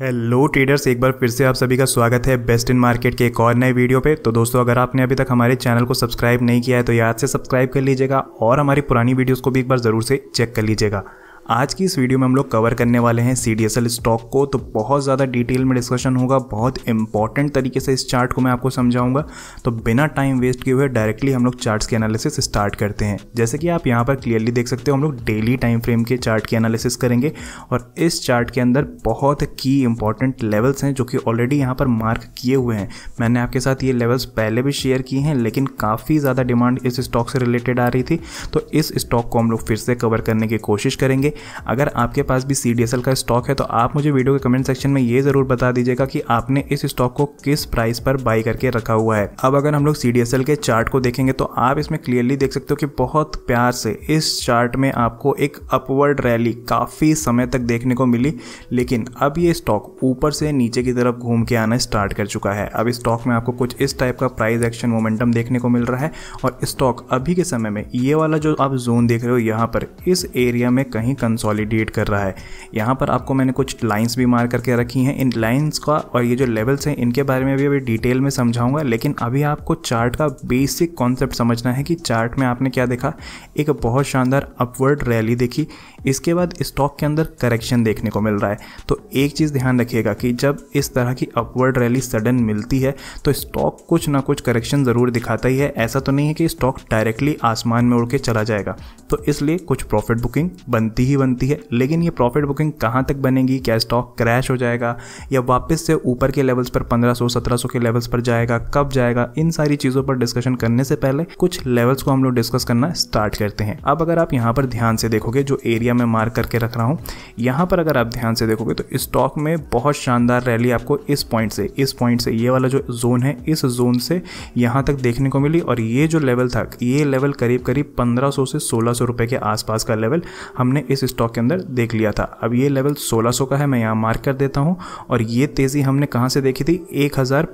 hello traders एक बार फिर से आप सभी का स्वागत है बेस्ट इन मार्केट के एक और नए वीडियो पे तो दोस्तों अगर आपने अभी तक हमारे चैनल को सब्सक्राइब नहीं किया है तो याद से सब्सक्राइब कर लीजिएगा और हमारी पुरानी वीडियोस को भी एक बार ज़रूर से चेक कर लीजिएगा आज की इस वीडियो में हम लोग कवर करने वाले हैं सी स्टॉक को तो बहुत ज़्यादा डिटेल में डिस्कशन होगा बहुत इंपॉर्टेंट तरीके से इस चार्ट को मैं आपको समझाऊंगा तो बिना टाइम वेस्ट किए हुए डायरेक्टली हम लोग चार्ट्स की एनालिसिस स्टार्ट करते हैं जैसे कि आप यहाँ पर क्लियरली देख सकते हो हम लोग डेली टाइम फ्रेम के चार्ट की एनालिसिस करेंगे और इस चार्ट के अंदर बहुत की इंपॉर्टेंट लेवल्स हैं जो कि ऑलरेडी यहाँ पर मार्क किए हुए हैं मैंने आपके साथ ये लेवल्स पहले भी शेयर किए हैं लेकिन काफ़ी ज़्यादा डिमांड इस स्टॉक से रिलेटेड आ रही थी तो इस स्टॉक को हम लोग फिर से कवर करने की कोशिश करेंगे अगर आपके पास भी सी का स्टॉक है तो आप मुझे वीडियो के कमेंट सेक्शन में ये ज़रूर बता दीजिएगा कि आपने इस स्टॉक को किस प्राइस पर बाई करके रखा हुआ है अब अगर हम लोग सी के चार्ट को देखेंगे तो आप इसमें क्लियरली देख सकते हो कि बहुत प्यार से इस चार्ट में आपको एक अपवर्ड रैली काफ़ी समय तक देखने को मिली लेकिन अब ये स्टॉक ऊपर से नीचे की तरफ घूम के आना स्टार्ट कर चुका है अब स्टॉक में आपको कुछ इस टाइप का प्राइस एक्शन मोमेंटम देखने को मिल रहा है और स्टॉक अभी के समय में ये वाला जो आप जोन देख रहे हो यहाँ पर इस एरिया में कहीं कंसोलिडेट कर रहा है यहाँ पर आपको मैंने कुछ लाइन्स भी मार करके रखी हैं इन लाइंस का और ये जो लेवल्स हैं इनके बारे में भी अभी डिटेल में समझाऊंगा लेकिन अभी आपको चार्ट का बेसिक कॉन्सेप्ट समझना है कि चार्ट में आपने क्या देखा एक बहुत शानदार अपवर्ड रैली देखी इसके बाद स्टॉक के अंदर करेक्शन देखने को मिल रहा है तो एक चीज़ ध्यान रखिएगा कि जब इस तरह की अपवर्ड रैली सडन मिलती है तो स्टॉक कुछ ना कुछ करेक्शन ज़रूर दिखाता ही है ऐसा तो नहीं है कि स्टॉक डायरेक्टली आसमान में उड़ के चला जाएगा तो इसलिए कुछ प्रॉफिट बुकिंग बनती ही ही बनती है लेकिन ये प्रॉफिट बुकिंग कहाँ तक बनेगी क्या स्टॉक क्रैश हो जाएगा या वापस से ऊपर के लेवल्स पर 1500 1700 के लेवल्स पर जाएगा कब जाएगा इन सारी चीज़ों पर डिस्कशन करने से पहले कुछ लेवल्स को हम लोग डिस्कस करना स्टार्ट करते हैं अब अगर आप यहाँ पर ध्यान से देखोगे जो एरिया में मार्क करके रख रहा हूँ यहाँ पर अगर आप ध्यान से देखोगे तो स्टॉक में बहुत शानदार रैली आपको इस पॉइंट से इस पॉइंट से ये वाला जो जोन है इस जोन से यहाँ तक देखने को मिली और ये जो लेवल था ये लेवल करीब करीब 1500 से 1600 रुपए के आसपास का लेवल हमने इस इस स्टॉक के अंदर देख लिया था अब ये लेवल 1600 का है मैं यहाँ मार्क कर देता हूँ और ये तेज़ी हमने कहाँ से देखी थी एक हज़ार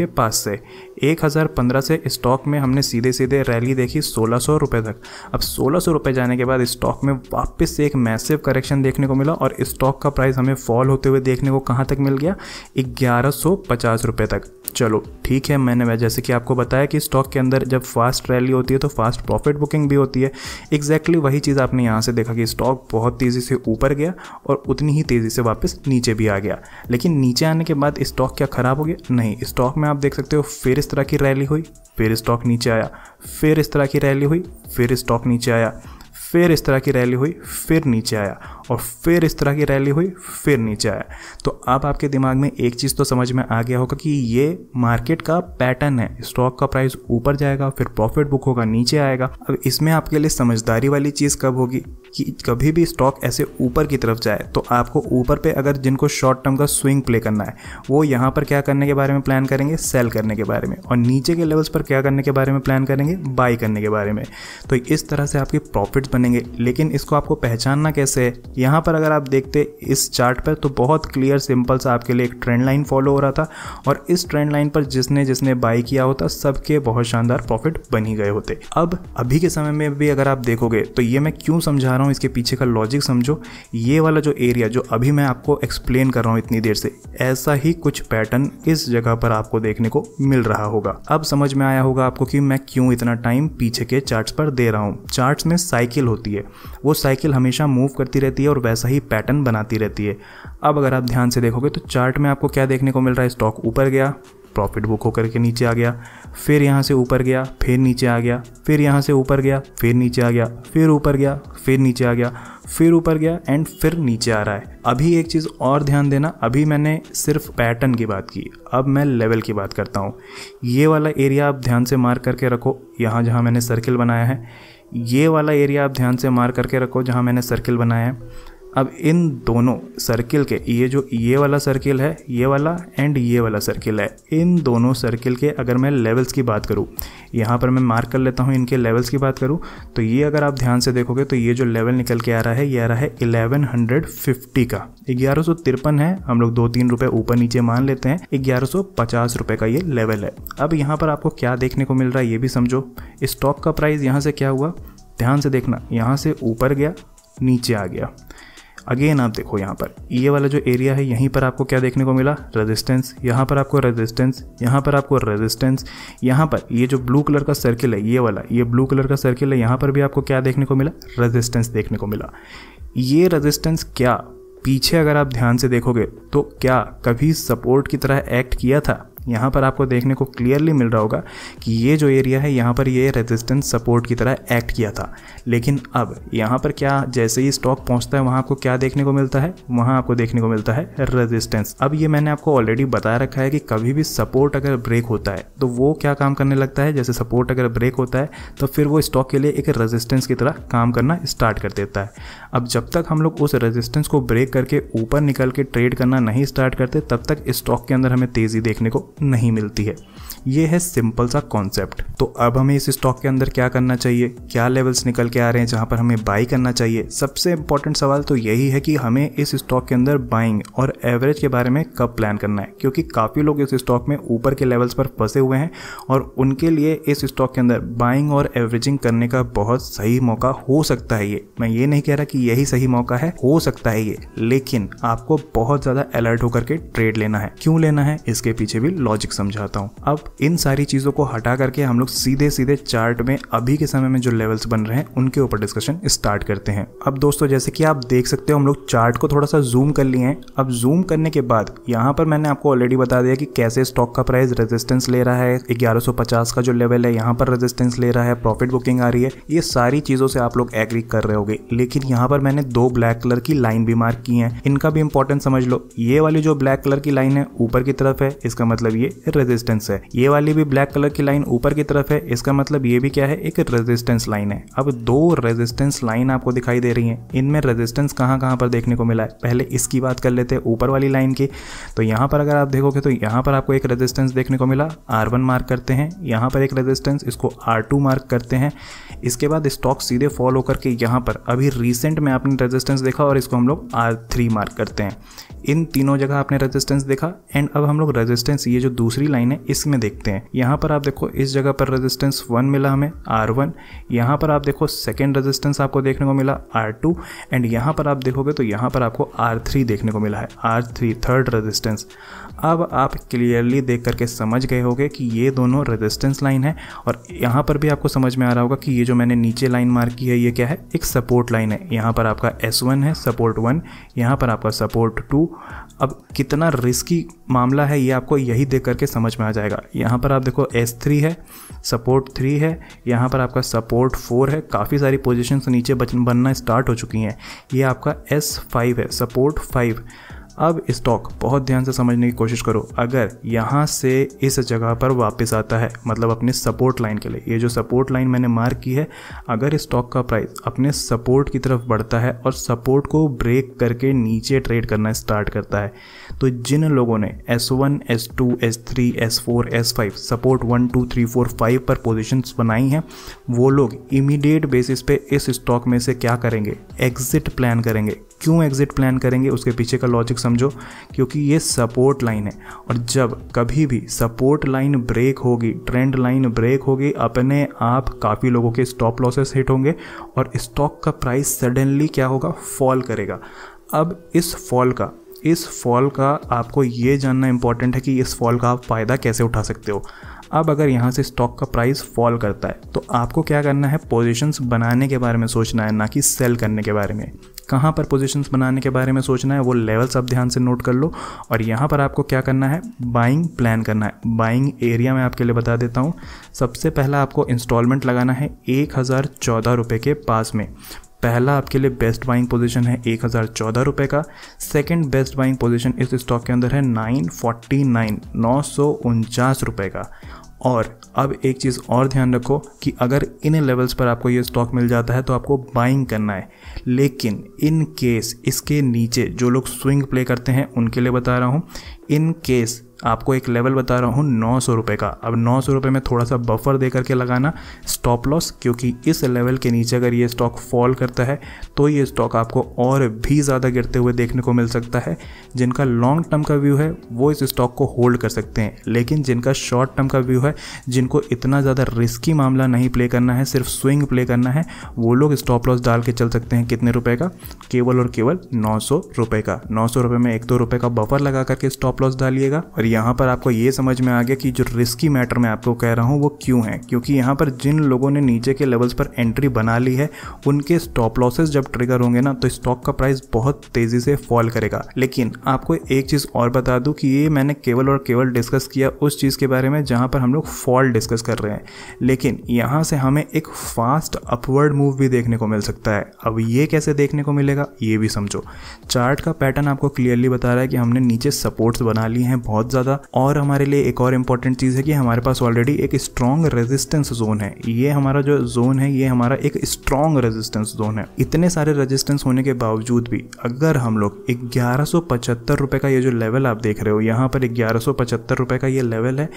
के पास से एक से स्टॉक में हमने सीधे सीधे रैली देखी सोलह तक अब सोलह जाने के बाद स्टॉक में वापस से एक मैसिव करेक्शन देखने को मिला और स्टॉक का प्राइस हमें फॉल होते हुए देखने को कहाँ तक मिल गया ग्यारह सौ पचास रुपये तक चलो ठीक है मैंने जैसे कि आपको बताया कि स्टॉक के अंदर जब फास्ट रैली होती है तो फास्ट प्रॉफिट बुकिंग भी होती है एग्जैक्टली वही चीज़ आपने यहाँ से देखा कि स्टॉक बहुत तेज़ी से ऊपर गया और उतनी ही तेज़ी से वापस नीचे भी आ गया लेकिन नीचे आने के बाद स्टॉक क्या ख़राब हो गया नहीं स्टॉक में आप देख सकते हो फिर इस तरह की रैली हुई फिर स्टॉक नीचे आया फिर इस तरह की रैली हुई फिर स्टॉक नीचे आया फिर इस तरह की रैली हुई फिर नीचे आया और फिर इस तरह की रैली हुई फिर नीचे आया तो अब आपके दिमाग में एक चीज़ तो समझ में आ गया होगा कि ये मार्केट का पैटर्न है स्टॉक का प्राइस ऊपर जाएगा फिर प्रॉफिट बुक होगा नीचे आएगा अब इसमें आपके लिए समझदारी वाली चीज़ कब होगी कि कभी भी स्टॉक ऐसे ऊपर की तरफ जाए तो आपको ऊपर पे अगर जिनको शॉर्ट टर्म का स्विंग प्ले करना है वो यहाँ पर क्या करने के बारे में प्लान करेंगे सेल करने के बारे में और नीचे के लेवल्स पर क्या करने के बारे में प्लान करेंगे बाई करने के बारे में तो इस तरह से आपकी प्रॉफिट्स बनेंगे लेकिन इसको आपको पहचानना कैसे है यहाँ पर अगर आप देखते इस चार्ट पर तो बहुत क्लियर सिंपल सा आपके लिए एक ट्रेंड लाइन फॉलो हो रहा था और इस ट्रेंड लाइन पर जिसने जिसने बाई किया होता सबके बहुत शानदार प्रॉफिट बन ही गए होते अब अभी के समय में भी अगर आप देखोगे तो ये मैं क्यों समझा रहा हूँ इसके पीछे का लॉजिक समझो ये वाला जो एरिया जो अभी मैं आपको एक्सप्लेन कर रहा हूँ इतनी देर से ऐसा ही कुछ पैटर्न इस जगह पर आपको देखने को मिल रहा होगा अब समझ में आया होगा आपको कि मैं क्यों इतना टाइम पीछे के चार्ट्स पर दे रहा हूँ चार्ट्स में साइकिल साइकिल होती है वो साइकिल हमेशा मूव करती रहती है और वैसा ही पैटर्न बनाती रहती है अब अगर आप ध्यान से देखोगे तो चार्ट में आपको क्या देखने को मिल रहा है स्टॉक ऊपर गया प्रॉफिट बुक होकर के नीचे आ गया फिर यहाँ से ऊपर गया फिर नीचे आ गया फिर यहाँ से ऊपर गया फिर नीचे आ गया फिर ऊपर गया फिर नीचे आ गया फिर ऊपर गया एंड फिर नीचे आ रहा है अभी एक चीज़ और ध्यान देना अभी मैंने सिर्फ पैटर्न की बात की अब मैं लेवल की बात करता हूँ ये वाला एरिया आप ध्यान से मार्क करके रखो यहाँ जहाँ मैंने सर्किल बनाया है ये वाला एरिया आप ध्यान से मार करके रखो जहाँ मैंने सर्किल बनाया है अब इन दोनों सर्किल के ये जो ये वाला सर्किल है ये वाला एंड ये वाला सर्किल है इन दोनों सर्किल के अगर मैं लेवल्स की बात करूँ यहाँ पर मैं मार्क कर लेता हूँ इनके लेवल्स की बात करूँ तो ये अगर आप ध्यान से देखोगे तो ये जो लेवल निकल के आ रहा है ये आ रहा है इलेवन हंड्रेड फिफ्टी का ग्यारह सौ तिरपन है हम लोग दो तीन रुपये ऊपर नीचे मान लेते हैं ग्यारह सौ पचास रुपये का ये लेवल है अब यहाँ पर आपको क्या देखने को मिल रहा है ये भी समझो स्टॉक का प्राइस यहाँ से क्या हुआ ध्यान से देखना यहाँ से ऊपर गया नीचे आ गया अगेन आप देखो यहाँ पर ये वाला जो एरिया है यहीं पर आपको क्या देखने को मिला रेजिस्टेंस यहाँ पर आपको रेजिस्टेंस यहाँ पर आपको रेजिस्टेंस यहाँ पर ये जो ब्लू कलर का सर्किल है ये वाला ये ब्लू कलर का सर्किल है यहाँ पर भी आपको क्या देखने को मिला रेजिस्टेंस देखने को मिला ये रेजिस्टेंस क्या पीछे अगर आप ध्यान से देखोगे तो क्या कभी सपोर्ट की तरह एक्ट किया था यहाँ पर आपको देखने को क्लियरली मिल रहा होगा कि ये जो एरिया है यहाँ पर ये रेजिस्टेंस सपोर्ट की तरह एक्ट किया था लेकिन अब यहाँ पर क्या जैसे ही स्टॉक पहुँचता है वहाँ आपको क्या देखने को मिलता है वहाँ आपको देखने को मिलता है रेजिस्टेंस अब ये मैंने आपको ऑलरेडी बता रखा है कि कभी भी सपोर्ट अगर ब्रेक होता है तो वो क्या काम करने लगता है जैसे सपोर्ट अगर ब्रेक होता है तो फिर वो स्टॉक के लिए एक रेजिस्टेंस की तरह काम करना स्टार्ट कर देता है अब जब तक हम लोग उस रेजिस्टेंस को ब्रेक करके ऊपर निकल के ट्रेड करना नहीं स्टार्ट करते तब तक स्टॉक के अंदर हमें तेज़ी देखने को नहीं मिलती है ये है सिंपल सा कॉन्सेप्ट तो अब हमें इस स्टॉक के अंदर क्या करना चाहिए क्या लेवल्स निकल के आ रहे हैं जहां पर हमें बाई करना चाहिए सबसे इंपॉर्टेंट सवाल तो यही है कि हमें इस स्टॉक के अंदर बाइंग और एवरेज के बारे में कब प्लान करना है क्योंकि काफ़ी लोग इस स्टॉक में ऊपर के लेवल्स पर फंसे हुए हैं और उनके लिए इस स्टॉक के अंदर बाइंग और एवरेजिंग करने का बहुत सही मौका हो सकता है ये मैं ये नहीं कह रहा कि यही सही मौका है हो सकता है ये लेकिन आपको बहुत ज़्यादा अलर्ट होकर के ट्रेड लेना है क्यों लेना है इसके पीछे भी लॉजिक समझाता हूँ अब इन सारी चीज़ों को हटा करके हम लोग सीधे सीधे चार्ट में अभी के समय में जो लेवल्स बन रहे हैं उनके ऊपर डिस्कशन स्टार्ट करते हैं अब दोस्तों जैसे कि आप देख सकते हो हम लोग चार्ट को थोड़ा सा जूम कर लिए हैं अब जूम करने के बाद यहाँ पर मैंने आपको ऑलरेडी बता दिया कि कैसे स्टॉक का प्राइस रेजिस्टेंस ले रहा है ग्यारह का जो लेवल है यहाँ पर रेजिस्टेंस ले रहा है प्रॉफिट बुकिंग आ रही है ये सारी चीज़ों से आप लोग एग्री कर रहे हो लेकिन यहाँ पर मैंने दो ब्लैक कलर की लाइन भी मार्क की है इनका भी इंपॉर्टेंस समझ लो ये वाली जो ब्लैक कलर की लाइन है ऊपर की तरफ है इसका मतलब ये रेजिस्टेंस है ये वाली भी ब्लैक कलर की लाइन ऊपर की तरफ है इसका मतलब ये भी क्या है एक रेजिस्टेंस लाइन है अब दो रेजिस्टेंस लाइन आपको दिखाई दे रही है इनमें रेजिस्टेंस कहाँ कहाँ पर देखने को मिला है पहले इसकी बात कर लेते हैं ऊपर वाली लाइन की तो यहाँ पर अगर आप देखोगे तो यहाँ पर आपको एक रेजिस्टेंस देखने को मिला आर मार्क करते हैं यहाँ पर एक रेजिस्टेंस इसको आर मार्क करते हैं इसके बाद स्टॉक सीधे फॉलो करके यहाँ पर अभी रिसेंट में आपने रेजिस्टेंस देखा और इसको हम लोग आर मार्क करते हैं इन तीनों जगह आपने रेजिस्टेंस देखा एंड अब हम लोग रेजिस्टेंस ये जो दूसरी लाइन है इसमें देखते हैं यहाँ पर आप देखो इस जगह पर रेजिस्टेंस वन मिला हमें आर वन यहाँ पर आप देखो सेकेंड रेजिस्टेंस आपको देखने को मिला आर टू एंड यहाँ पर आप देखोगे तो यहाँ पर आपको आर थ्री देखने को मिला है आर थ्री थर्ड रेजिस्टेंस अब आप क्लियरली देख करके समझ गए होगे कि ये दोनों रेजिस्टेंस लाइन है और यहाँ पर भी आपको समझ में आ रहा होगा कि ये जो मैंने नीचे लाइन मार्क की है ये क्या है एक सपोर्ट लाइन है यहाँ पर आपका एस वन है सपोर्ट वन यहाँ पर आपका सपोर्ट टू अब कितना रिस्की मामला है ये आपको यही देख करके समझ में आ जाएगा यहाँ पर आप देखो एस थ्री है सपोर्ट थ्री है यहाँ पर आपका सपोर्ट फोर है काफ़ी सारी पोजिशन नीचे बनना स्टार्ट हो चुकी हैं ये आपका एस फाइव है सपोर्ट फाइव अब स्टॉक बहुत ध्यान से समझने की कोशिश करो अगर यहाँ से इस जगह पर वापस आता है मतलब अपने सपोर्ट लाइन के लिए ये जो सपोर्ट लाइन मैंने मार्क की है अगर स्टॉक का प्राइस अपने सपोर्ट की तरफ बढ़ता है और सपोर्ट को ब्रेक करके नीचे ट्रेड करना स्टार्ट करता है तो जिन लोगों ने S one S two S three S four S five support one two three four five पर पोजिशंस बनाई हैं वो लोग इमीडिएट बेसिस पे इस स्टॉक में से क्या करेंगे एग्जिट प्लान करेंगे क्यों एग्ज़िट प्लान करेंगे उसके पीछे का लॉजिक समझो क्योंकि ये सपोर्ट लाइन है और जब कभी भी सपोर्ट लाइन ब्रेक होगी ट्रेंड लाइन ब्रेक होगी अपने आप काफ़ी लोगों के स्टॉप लॉसेस हिट होंगे और स्टॉक का प्राइस सडनली क्या होगा फॉल करेगा अब इस फॉल का इस फॉल का आपको ये जानना इम्पॉर्टेंट है कि इस फॉल का आप फ़ायदा कैसे उठा सकते हो अब अगर यहाँ से स्टॉक का प्राइस फॉल करता है तो आपको क्या करना है पोजीशंस बनाने के बारे में सोचना है ना कि सेल करने के बारे में कहाँ पर पोजीशंस बनाने के बारे में सोचना है वो लेवल्स आप ध्यान से नोट कर लो और यहाँ पर आपको क्या करना है बाइंग प्लान करना है बाइंग एरिया मैं आपके लिए बता देता हूँ सबसे पहला आपको इंस्टॉलमेंट लगाना है एक हज़ार चौदह रुपये के पास में पहला आपके लिए बेस्ट बाइंग पोजीशन है एक हज़ार चौदह रुपये का सेकंड बेस्ट बाइंग पोजीशन इस स्टॉक के अंदर है नाइन फोर्टी नाइन नौ सौ उनचास रुपये का और अब एक चीज़ और ध्यान रखो कि अगर इन लेवल्स पर आपको ये स्टॉक मिल जाता है तो आपको बाइंग करना है लेकिन इन केस इसके नीचे जो लोग स्विंग प्ले करते हैं उनके लिए बता रहा हूँ इन केस आपको एक लेवल बता रहा हूँ नौ सौ रुपये का अब नौ सौ रुपये में थोड़ा सा बफर दे करके लगाना स्टॉप लॉस क्योंकि इस लेवल के नीचे अगर ये स्टॉक फॉल करता है तो ये स्टॉक आपको और भी ज़्यादा गिरते हुए देखने को मिल सकता है जिनका लॉन्ग टर्म का व्यू है वो इस स्टॉक को होल्ड कर सकते हैं लेकिन जिनका शॉर्ट टर्म का व्यू है जिनको इतना ज़्यादा रिस्की मामला नहीं प्ले करना है सिर्फ स्विंग प्ले करना है वो लोग स्टॉप लॉस डाल के चल सकते हैं कितने रुपये का केवल और केवल नौ सौ रुपये का नौ सौ रुपये में एक दो रुपये का बफर लगा करके स्टॉप लॉस डालिएगा और और यहाँ पर आपको ये समझ में आ गया कि जो रिस्की मैटर मैं आपको कह रहा हूँ वो क्यों है क्योंकि यहाँ पर जिन लोगों ने नीचे के लेवल्स पर एंट्री बना ली है उनके स्टॉप लॉसेज जब ट्रिगर होंगे ना तो स्टॉक का प्राइस बहुत तेज़ी से फॉल करेगा लेकिन आपको एक चीज़ और बता दूं कि ये मैंने केवल और केवल डिस्कस किया उस चीज़ के बारे में जहां पर हम लोग फॉल डिस्कस कर रहे हैं लेकिन यहां से हमें एक फास्ट अपवर्ड मूव भी देखने को मिल सकता है अब ये कैसे देखने को मिलेगा ये भी समझो चार्ट का पैटर्न आपको क्लियरली बता रहा है कि हमने नीचे सपोर्ट्स बना लिए हैं बहुत ज़्यादा और हमारे लिए एक और इम्पॉर्टेंट चीज़ है कि हमारे पास ऑलरेडी एक स्ट्रॉन्ग रेजिस्टेंस जोन है ये हमारा जो जोन है ये हमारा एक स्ट्रॉन्ग रेजिस्टेंस जोन है इतने सारे रेजिस्टेंस होने के बावजूद भी अगर हम लोग ग्यारह रुपए का ये जो लेवल आप देख रहे हो यहाँ पर ग्यारह रुपए का ये लेवल है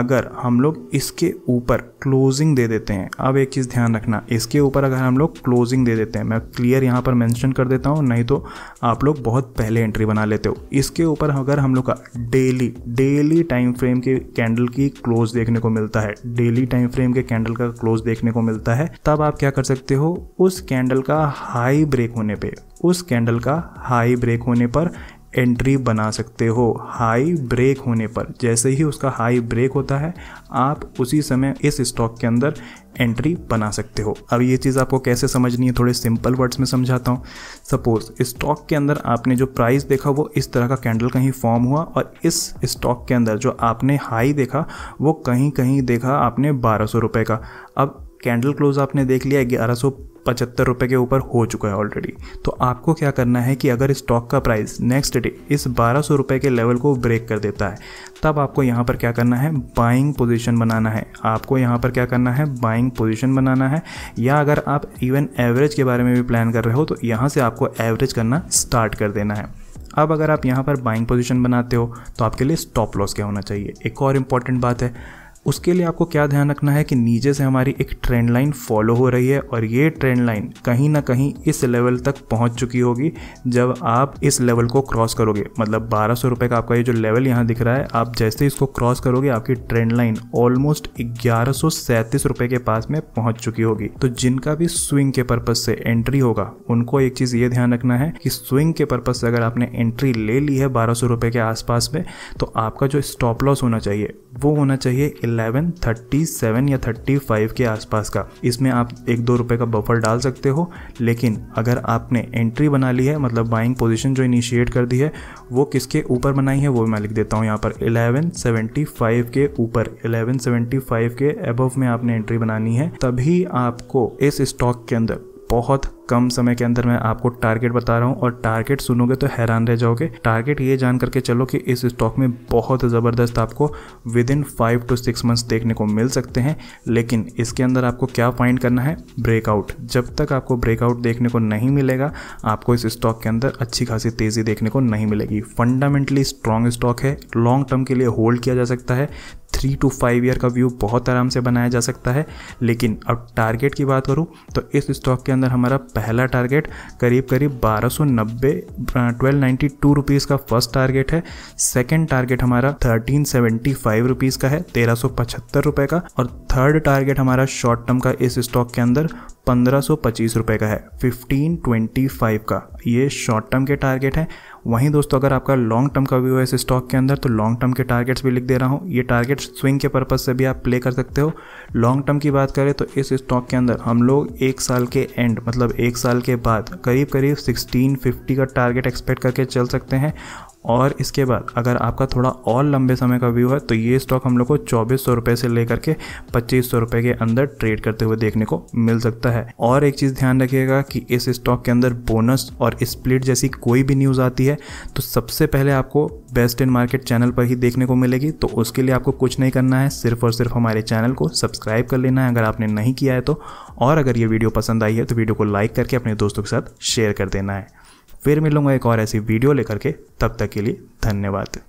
अगर हम लोग इसके ऊपर क्लोजिंग दे देते हैं अब एक चीज़ ध्यान रखना इसके ऊपर अगर हम लोग क्लोजिंग दे देते हैं मैं क्लियर यहाँ पर मैंशन कर देता हूँ नहीं तो आप लोग बहुत पहले एंट्री बना लेते हो इसके ऊपर अगर हम लोग का डेली डेली टाइम फ्रेम के कैंडल की क्लोज देखने को मिलता है डेली टाइम फ्रेम के कैंडल का क्लोज देखने को मिलता है तब आप क्या कर सकते हो उस कैंडल का हाई ब्रेक होने पे उस कैंडल का हाई ब्रेक होने पर एंट्री बना सकते हो हाई ब्रेक होने पर जैसे ही उसका हाई ब्रेक होता है आप उसी समय इस स्टॉक के अंदर एंट्री बना सकते हो अब ये चीज़ आपको कैसे समझनी है थोड़े सिंपल वर्ड्स में समझाता हूँ सपोज स्टॉक के अंदर आपने जो प्राइस देखा वो इस तरह का कैंडल कहीं फॉर्म हुआ और इस स्टॉक के अंदर जो आपने हाई देखा वो कहीं कहीं देखा आपने बारह सौ रुपये का अब कैंडल क्लोज आपने देख लिया ग्यारह सौ पचहत्तर रुपये के ऊपर हो चुका है ऑलरेडी तो आपको क्या करना है कि अगर स्टॉक का प्राइस नेक्स्ट डे इस बारह सौ रुपये के लेवल को ब्रेक कर देता है तब आपको यहाँ पर क्या करना है बाइंग पोजीशन बनाना है आपको यहाँ पर क्या करना है बाइंग पोजीशन बनाना है या अगर आप इवन एवरेज के बारे में भी प्लान कर रहे हो तो यहाँ से आपको एवरेज करना स्टार्ट कर देना है अब अगर आप यहाँ पर बाइंग पोजीशन बनाते हो तो आपके लिए स्टॉप लॉस क्या होना चाहिए एक और इम्पॉर्टेंट बात है उसके लिए आपको क्या ध्यान रखना है कि नीचे से हमारी एक ट्रेंड लाइन फॉलो हो रही है और ये ट्रेंड लाइन कहीं ना कहीं इस लेवल तक पहुंच चुकी होगी जब आप इस लेवल को क्रॉस करोगे मतलब बारह सौ का आपका ये जो लेवल यहाँ दिख रहा है आप जैसे इसको क्रॉस करोगे आपकी ट्रेंड लाइन ऑलमोस्ट ग्यारह सौ के पास में पहुंच चुकी होगी तो जिनका भी स्विंग के पर्पज से एंट्री होगा उनको एक चीज़ ये ध्यान रखना है कि स्विंग के पर्पज से अगर आपने एंट्री ले ली है बारह सौ के आसपास में तो आपका जो स्टॉप लॉस होना चाहिए वो होना चाहिए इलेवन थर्टी सेवन या थर्टी फाइव के आसपास का इसमें आप एक दो रुपए का बफर डाल सकते हो लेकिन अगर आपने एंट्री बना ली है मतलब बाइंग पोजिशन जो इनिशिएट कर दी है वो किसके ऊपर बनाई है वो मैं लिख देता हूँ यहाँ पर इलेवन सेवेंटी फाइव के ऊपर इलेवन सेवेंटी फाइव के अबव में आपने एंट्री बनानी है तभी आपको इस स्टॉक के अंदर बहुत कम समय के अंदर मैं आपको टारगेट बता रहा हूँ और टारगेट सुनोगे तो हैरान रह जाओगे टारगेट ये जान करके चलो कि इस स्टॉक में बहुत ज़बरदस्त आपको within five to six months देखने को मिल सकते हैं लेकिन इसके अंदर आपको क्या फाइंड करना है ब्रेकआउट जब तक आपको ब्रेकआउट देखने को नहीं मिलेगा आपको इस स्टॉक के अंदर अच्छी खासी तेज़ी देखने को नहीं मिलेगी फंडामेंटली स्ट्रॉन्ग स्टॉक है लॉन्ग टर्म के लिए होल्ड किया जा सकता है थ्री टू फाइव ईयर का व्यू बहुत आराम से बनाया जा सकता है लेकिन अब टारगेट की बात करूँ तो इस स्टॉक के अंदर हमारा पहला टारगेट करीब करीब बारह सौ नब्बे ट्वेल्व नाइन्टी टू रुपीज़ का फर्स्ट टारगेट है सेकेंड टारगेट हमारा थर्टीन सेवेंटी फाइव रुपीज़ का है तेरह सौ पचहत्तर रुपये का और थर्ड टारगेट हमारा शॉर्ट टर्म का इस स्टॉक के अंदर पंद्रह सौ पच्चीस रुपये का है फिफ्टीन ट्वेंटी फाइव का ये शॉर्ट टर्म के टारगेट हैं वहीं दोस्तों अगर आपका लॉन्ग टर्म का व्यू है इस स्टॉक के अंदर तो लॉन्ग टर्म के टारगेट्स भी लिख दे रहा हूँ ये टारगेट्स स्विंग के पर्पज़ से भी आप प्ले कर सकते हो लॉन्ग टर्म की बात करें तो इस स्टॉक के अंदर हम लोग एक साल के एंड मतलब एक साल के बाद करीब करीब सिक्सटीन फिफ्टी का टारगेट एक्सपेक्ट करके चल सकते हैं और इसके बाद अगर आपका थोड़ा और लंबे समय का व्यू है तो ये स्टॉक हम लोग को चौबीस सौ रुपये से लेकर के पच्चीस सौ रुपये के अंदर ट्रेड करते हुए देखने को मिल सकता है और एक चीज़ ध्यान रखिएगा कि इस स्टॉक के अंदर बोनस और स्प्लिट जैसी कोई भी न्यूज़ आती है तो सबसे पहले आपको बेस्ट इन मार्केट चैनल पर ही देखने को मिलेगी तो उसके लिए आपको कुछ नहीं करना है सिर्फ और सिर्फ हमारे चैनल को सब्सक्राइब कर लेना है अगर आपने नहीं किया है तो और अगर ये वीडियो पसंद आई है तो वीडियो को लाइक करके अपने दोस्तों के साथ शेयर कर देना है फिर मिलूंगा एक और ऐसी वीडियो लेकर के तब तक के लिए धन्यवाद